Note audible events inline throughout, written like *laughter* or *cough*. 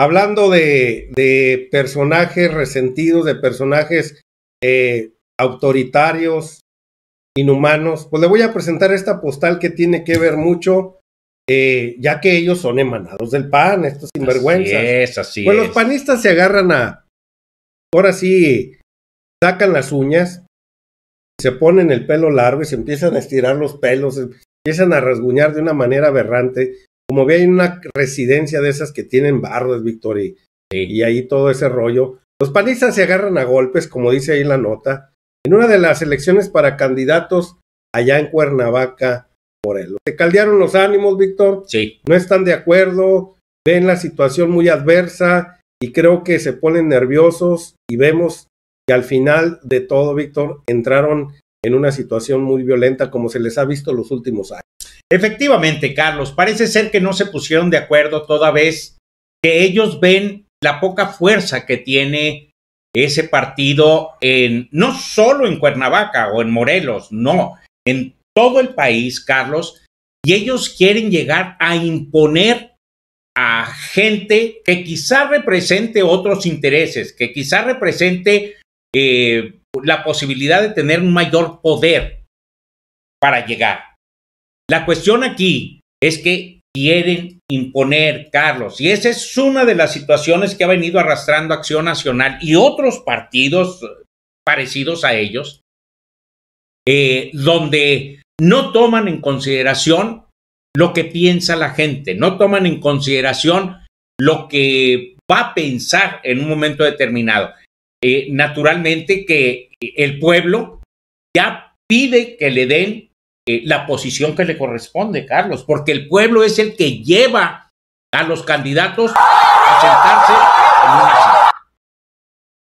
Hablando de, personajes resentidos, de personajes eh, autoritarios, inhumanos, pues le voy a presentar esta postal que tiene que ver mucho, eh, ya que ellos son emanados del PAN, estos sinvergüenzas. es, así pues los panistas se agarran a, ahora sí, sacan las uñas, se ponen el pelo largo y se empiezan a estirar los pelos, empiezan a rasguñar de una manera aberrante como ve, hay una residencia de esas que tienen barros, Víctor, y, ahí todo ese rollo. Los panistas se agarran a golpes, como dice ahí la nota, en una de las elecciones para candidatos allá en Cuernavaca, Morelos. Se caldearon los ánimos, Víctor. Sí. No están de acuerdo, ven la situación muy adversa y creo que se ponen nerviosos y vemos que al final de todo, Víctor, entraron en una situación muy violenta como se les ha visto los últimos años. Efectivamente, Carlos, parece ser que no se pusieron de acuerdo toda vez que ellos ven la poca fuerza que tiene ese partido en no solo en Cuernavaca o en Morelos, no, en todo el país, Carlos, y ellos quieren llegar a imponer a gente que quizá represente otros intereses, que quizá represente eh, la posibilidad de tener un mayor poder para llegar. La cuestión aquí es que quieren imponer, Carlos, y esa es una de las situaciones que ha venido arrastrando Acción Nacional y otros partidos eh, parecidos a ellos, eh, donde no toman en consideración lo que piensa la gente, no toman en consideración lo que va a pensar en un momento determinado. Eh, naturalmente que eh, el pueblo ya pide que le den eh, la posición que le corresponde, Carlos, porque el pueblo es el que lleva a los candidatos a sentarse en una silla.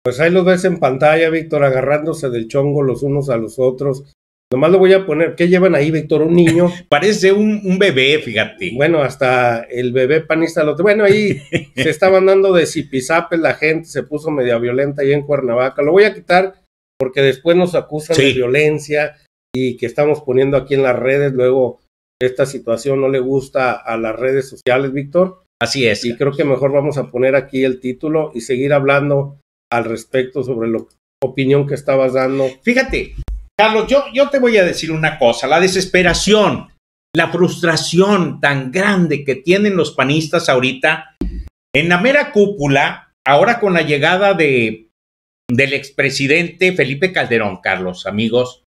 Pues ahí los ves en pantalla, Víctor, agarrándose del chongo los unos a los otros, Nomás lo voy a poner. ¿Qué llevan ahí, Víctor? Un niño. *laughs* Parece un, bebé, fíjate. Bueno, hasta el bebé panista lo. Bueno, ahí *laughs* se estaban dando de zipizapes la gente, se puso media violenta ahí en Cuernavaca. Lo voy a quitar porque después nos acusan de violencia y que estamos poniendo aquí en las redes. Luego, esta situación no le gusta a las redes sociales, Víctor. Así es. Y creo que mejor vamos a poner aquí el título y seguir hablando al respecto sobre la opinión que estabas dando. Fíjate, Carlos, yo, yo te voy a decir una cosa, la desesperación, la frustración tan grande que tienen los panistas ahorita, en la mera cúpula, ahora con la llegada de, del expresidente Felipe Calderón, Carlos, amigos,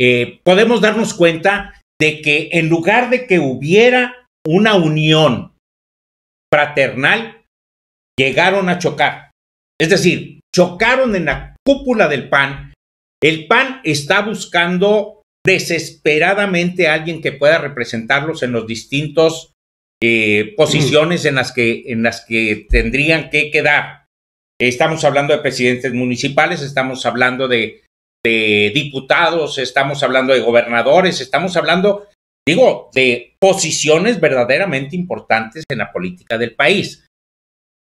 eh, podemos darnos cuenta de que en lugar de que hubiera una unión fraternal, llegaron a chocar. Es decir, chocaron en la cúpula del PAN el PAN está buscando desesperadamente a alguien que pueda representarlos en los distintos eh, posiciones en las, que, en las que tendrían que quedar. Estamos hablando de presidentes municipales, estamos hablando de diputados, estamos hablando de gobernadores, estamos hablando, digo, de posiciones verdaderamente importantes en la política del país.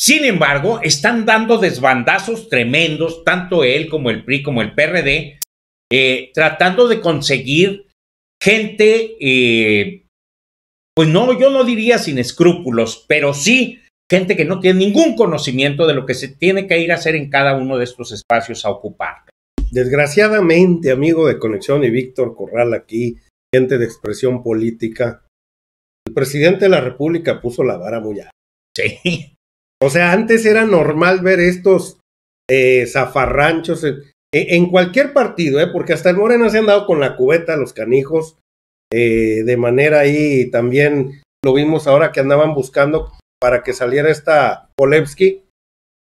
Sin embargo, están dando desbandazos tremendos, tanto él como el PRI, como el PRD, eh, tratando de conseguir gente, eh, pues no, yo no diría sin escrúpulos, pero sí gente que no tiene ningún conocimiento de lo que se tiene que ir a hacer en cada uno de estos espacios a ocupar. Desgraciadamente, amigo de Conexión y Víctor Corral aquí, gente de expresión política, el presidente de la República puso la vara muy alta. Sí. O sea, antes era normal ver estos eh, zafarranchos en, cualquier partido, ¿eh? porque hasta el Morena se han dado con la cubeta los canijos, eh, de manera ahí también lo vimos ahora que andaban buscando para que saliera esta Polevsky.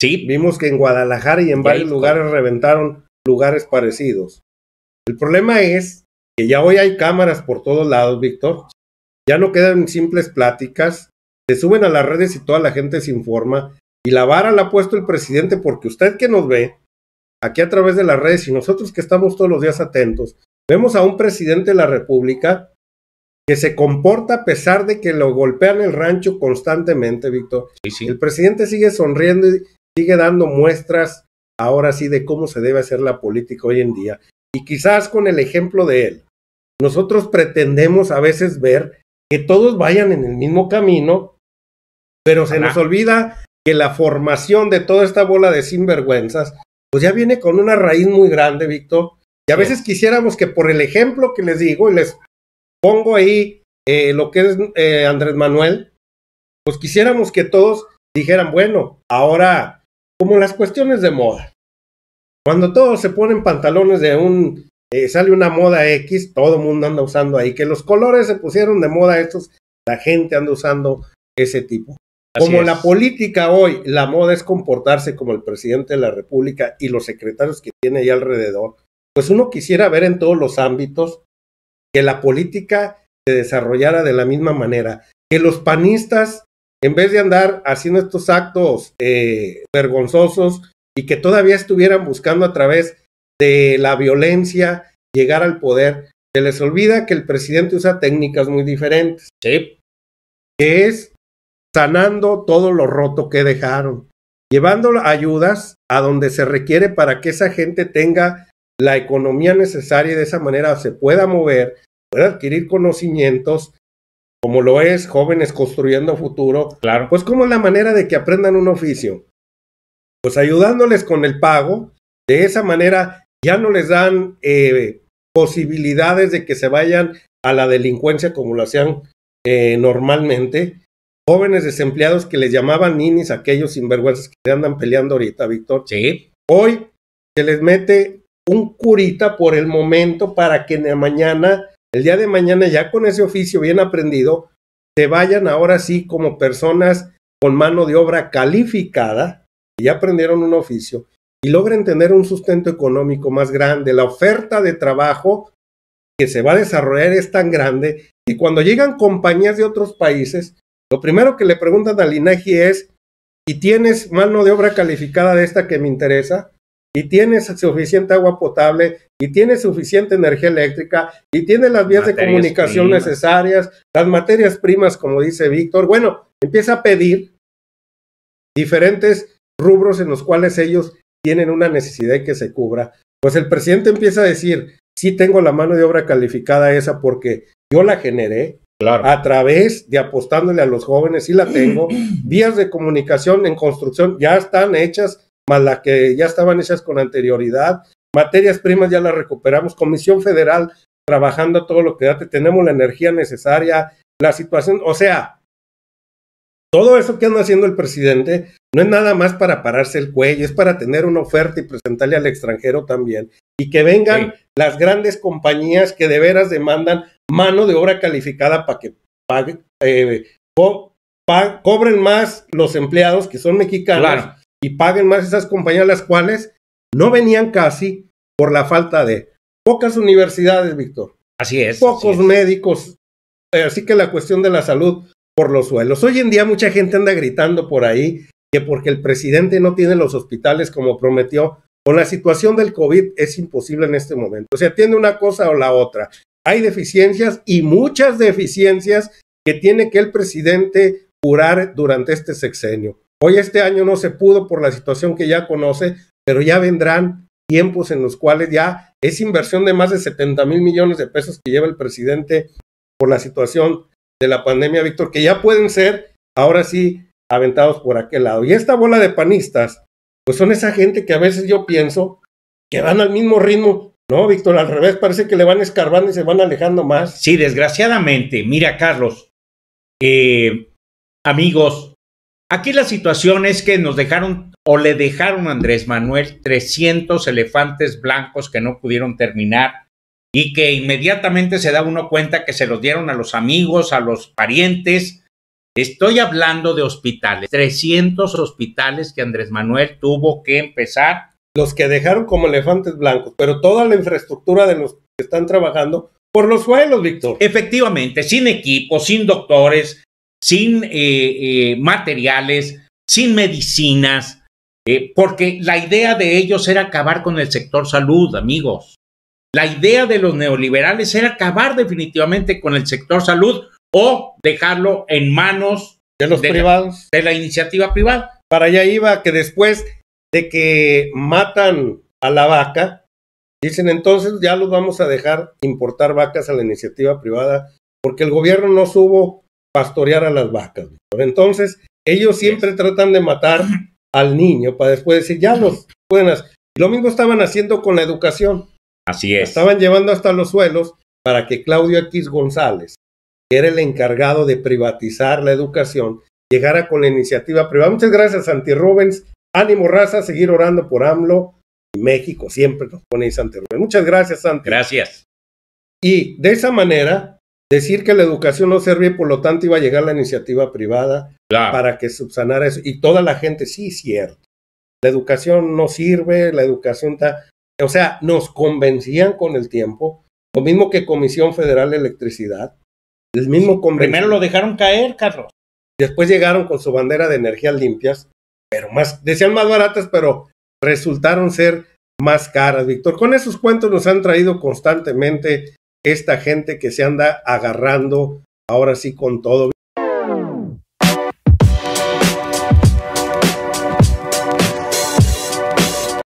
Sí. Vimos que en Guadalajara y en varios lugares reventaron lugares parecidos. El problema es que ya hoy hay cámaras por todos lados, Víctor. Ya no quedan simples pláticas, suben a las redes y toda la gente se informa. Y la vara la ha puesto el presidente porque usted que nos ve aquí a través de las redes y nosotros que estamos todos los días atentos, vemos a un presidente de la República que se comporta a pesar de que lo golpean el rancho constantemente, Víctor. El presidente sigue sonriendo y sigue dando muestras ahora sí de cómo se debe hacer la política hoy en día. Y quizás con el ejemplo de él, nosotros pretendemos a veces ver que todos vayan en el mismo camino pero se nos olvida que la formación de toda esta bola de sinvergüenzas, pues ya viene con una raíz muy grande, Víctor. Y a veces quisiéramos que por el ejemplo que les digo y les pongo ahí eh, lo que es eh, Andrés Manuel, pues quisiéramos que todos dijeran, bueno, ahora, como las cuestiones de moda, cuando todos se ponen pantalones de un, eh, sale una moda X, todo el mundo anda usando ahí, que los colores se pusieron de moda estos, la gente anda usando ese tipo como la política hoy, la moda es comportarse como el presidente de la República y los secretarios que tiene ahí alrededor, pues uno quisiera ver en todos los ámbitos que la política se desarrollara de la misma manera, que los panistas, en vez de andar haciendo estos actos eh, vergonzosos y que todavía estuvieran buscando a través de la violencia llegar al poder, se les olvida que el presidente usa técnicas muy diferentes. Sí. Que es sanando todo lo roto que dejaron, llevando ayudas a donde se requiere para que esa gente tenga la economía necesaria y de esa manera se pueda mover, pueda adquirir conocimientos, como lo es jóvenes construyendo futuro. Claro. Pues como la manera de que aprendan un oficio. Pues ayudándoles con el pago, de esa manera ya no les dan eh, posibilidades de que se vayan a la delincuencia como lo hacían eh, normalmente, Jóvenes desempleados que les llamaban ninis aquellos sinvergüenzas que andan peleando ahorita, Víctor. Sí. Hoy se les mete un curita por el momento para que mañana, el día de mañana, ya con ese oficio bien aprendido, se vayan ahora sí como personas con mano de obra calificada, y ya aprendieron un oficio, y logren tener un sustento económico más grande. La oferta de trabajo que se va a desarrollar es tan grande y cuando llegan compañías de otros países, lo primero que le preguntan al INEGI e es, ¿y tienes mano de obra calificada de esta que me interesa? ¿Y tienes suficiente agua potable? ¿Y tienes suficiente energía eléctrica? ¿Y tienes las vías de comunicación necesarias? Las materias primas, como dice Víctor. Bueno, empieza a pedir diferentes rubros en los cuales ellos tienen una necesidad que se cubra. Pues el presidente empieza a decir, sí tengo la mano de obra calificada esa porque yo la generé, a través de apostándole a los jóvenes, sí la tengo. *clears throat* Vías de comunicación en construcción ya están hechas, más las que ya estaban hechas con anterioridad. Materias primas ya las recuperamos. Comisión Federal trabajando todo lo que date, Tenemos la energía necesaria, la situación. O sea, todo eso que anda haciendo el presidente no es nada más para pararse el cuello, es para tener una oferta y presentarle al extranjero también. Y que vengan las grandes compañías que de veras demandan mano de obra calificada para que pague, eh, cobren más los empleados que son mexicanos y paguen más esas compañías las cuales no venían casi por la falta de pocas universidades, Víctor. Así es. Pocos médicos. Eh, así que la cuestión de la salud por los suelos. Hoy en día mucha gente anda gritando por ahí que porque el presidente no tiene los hospitales como prometió, con la situación del COVID es imposible en este momento. o sea tiene una cosa o la otra hay deficiencias y muchas deficiencias que tiene que el presidente curar durante este sexenio. Hoy este año no se pudo por la situación que ya conoce, pero ya vendrán tiempos en los cuales ya es inversión de más de 70 mil millones de pesos que lleva el presidente por la situación de la pandemia, Víctor, que ya pueden ser ahora sí aventados por aquel lado. Y esta bola de panistas, pues son esa gente que a veces yo pienso que van al mismo ritmo no, Víctor, al revés, parece que le van escarbando y se van alejando más. Sí, desgraciadamente. Mira, Carlos, eh, amigos, aquí la situación es que nos dejaron o le dejaron a Andrés Manuel 300 elefantes blancos que no pudieron terminar y que inmediatamente se da uno cuenta que se los dieron a los amigos, a los parientes. Estoy hablando de hospitales, 300 hospitales que Andrés Manuel tuvo que empezar los que dejaron como elefantes blancos, pero toda la infraestructura de los que están trabajando por los suelos, Víctor. Efectivamente, sin equipo, sin doctores, sin eh, eh, materiales, sin medicinas, eh, porque la idea de ellos era acabar con el sector salud, amigos. La idea de los neoliberales era acabar definitivamente con el sector salud o dejarlo en manos de los privados. de la iniciativa privada. Para allá iba que después de que matan a la vaca, dicen entonces ya los vamos a dejar importar vacas a la iniciativa privada porque el gobierno no supo pastorear a las vacas. entonces ellos siempre tratan de matar al niño para después decir ya los pueden hacer, Lo mismo estaban haciendo con la educación. Así es. estaban llevando hasta los suelos para que Claudio X González, que era el encargado de privatizar la educación, llegara con la iniciativa privada. Muchas gracias, Santi Rubens. Ánimo, raza, seguir orando por AMLO y México. Siempre nos pone ante Rubén. Muchas gracias, Santa. Gracias. Y de esa manera, decir que la educación no sirve y por lo tanto iba a llegar la iniciativa privada para que subsanara eso. Y toda la gente, sí, cierto. La educación no sirve, la educación está... O sea, nos convencían con el tiempo. Lo mismo que Comisión Federal de Electricidad. El mismo Primero lo dejaron caer, Carlos. Después llegaron con su bandera de energías limpias pero más, decían más baratas, pero resultaron ser más caras, Víctor. Con esos cuentos nos han traído constantemente esta gente que se anda agarrando ahora sí con todo.